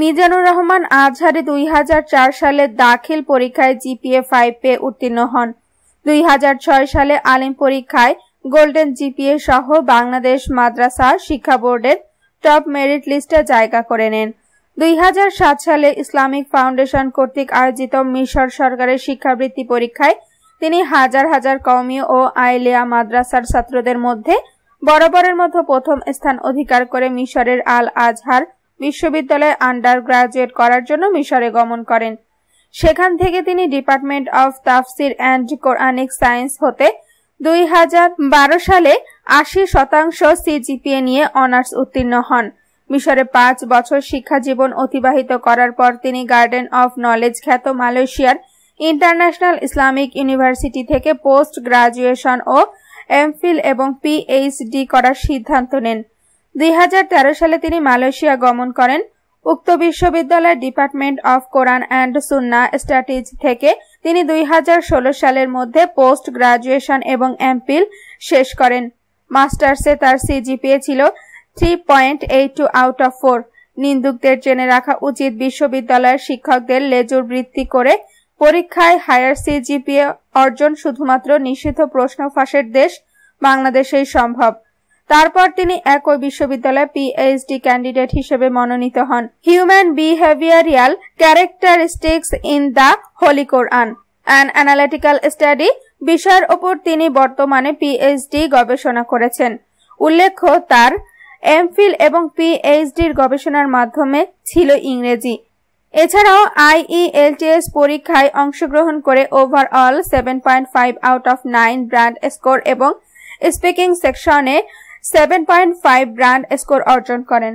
মিজানুর রহমান আজহারে দুই সালে দাখিল পরীক্ষায় জিপিএ ফাইভ পেয়ে উত্তীর্ণ হন দুই সালে আলিম পরীক্ষায় গোল্ডেন জিপিএ সহ বাংলাদেশ মাদ্রাসা শিক্ষা বোর্ডের টপ মেরিট লিস্টে জায়গা করে নেন দুই সালে ইসলামিক ফাউন্ডেশন কর্তৃক আয়োজিত মিশর সরকারের শিক্ষাবৃত্তি পরীক্ষায় তিনি হাজার হাজার কওমি ও আইলিয়া মাদ্রাসার ছাত্রদের মধ্যে বরাবরের মতো প্রথম স্থান অধিকার করে মিশরের আল আজহার বিশ্ববিদ্যালয়ে আন্ডার গ্রাজুয়েট করার জন্য মিশরে গমন করেন সেখান থেকে তিনি ডিপার্টমেন্ট অফ তাফসির অ্যান্ড কোরআনিক সায়েন্স হতে দুই হাজার বারো সালে আশি শতাংশ সিজিপিএ নিয়ে অনার্স উত্তীর্ণ হন মিশরে পাঁচ বছর শিক্ষা জীবন অতিবাহিত করার পর তিনি গার্ডেন অফ নলেজ খ্যাত মালয়েশিয়ার ইন্টারন্যাশনাল ইসলামিক ইউনিভার্সিটি থেকে পোস্ট গ্রাজুয়েশন ও এমফিল এবং পিএইচডি করার সিদ্ধান্ত নেন দুই সালে তিনি মালয়েশিয়া গমন করেন উক্ত বিশ্ববিদ্যালয়ের department of Quran and Sunnah studies থেকে তিনি দুই সালের মধ্যে পোস্ট গ্রাজুয়েশন এবং এমপিল শেষ করেন মাস্টার্সে তার সিজিপিএ ছিল three point eight two out of four নিন্দুকদের জেনে রাখা উচিত বিশ্ববিদ্যালয়ের শিক্ষকদের লেজুর বৃত্তি করে পরীক্ষায় হায়ার সিজিপিএ অর্জন শুধুমাত্র নিষিদ্ধ প্রশ্ন ফাঁসের দেশ বাংলাদেশেই সম্ভব তারপর তিনি একই বিশ্ববিদ্যালয়ে পিএইচডি ক্যান্ডিডেট হিসেবে মনোনীত হন human behavioural characteristics in the holy Quran an analytical study বিষয়ের ওপর তিনি বর্তমানে পিএইচডি গবেষণা করেছেন উল্লেখ্য তার এমফিল এবং পিএইচডির গবেষণার মাধ্যমে ছিল ইংরেজি এছাড়াও আইইএলটিএস e পরীক্ষায় অংশগ্রহণ করে overall seven point five out of nine band score এবং স্পিকিং সেকশনে seven point five band score অর্জন করেন